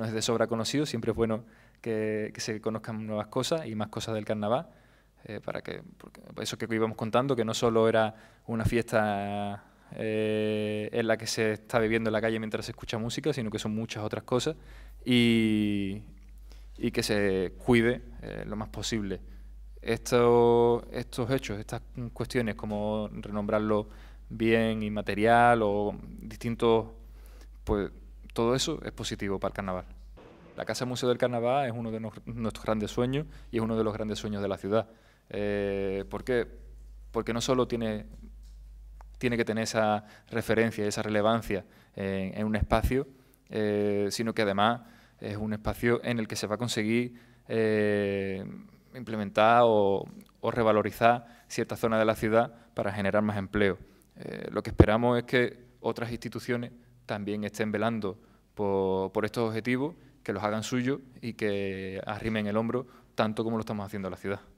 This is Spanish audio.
no es de sobra conocido, siempre es bueno que, se conozcan nuevas cosas y más cosas del carnaval, eh, para que eso que íbamos contando, que no solo era una fiesta eh, en la que se está viviendo en la calle mientras se escucha música, sino que son muchas otras cosas, y, que se cuide eh, lo más posible. Estos, hechos, estas cuestiones, como renombrarlo bien y material, o distintos pues, todo eso es positivo para el carnaval. La Casa Museo del Carnaval es uno de nuestros grandes sueños y es uno de los grandes sueños de la ciudad. Eh, ¿Por qué? Porque no solo tiene, tiene que tener esa referencia, esa relevancia en, un espacio, eh, sino que además es un espacio en el que se va a conseguir eh, implementar o, o, revalorizar cierta zona de la ciudad para generar más empleo. lo que esperamos es que otras instituciones también estén velando por, estos objetivos, que los hagan suyos y que arrimen el hombro tanto como lo estamos haciendo en la ciudad.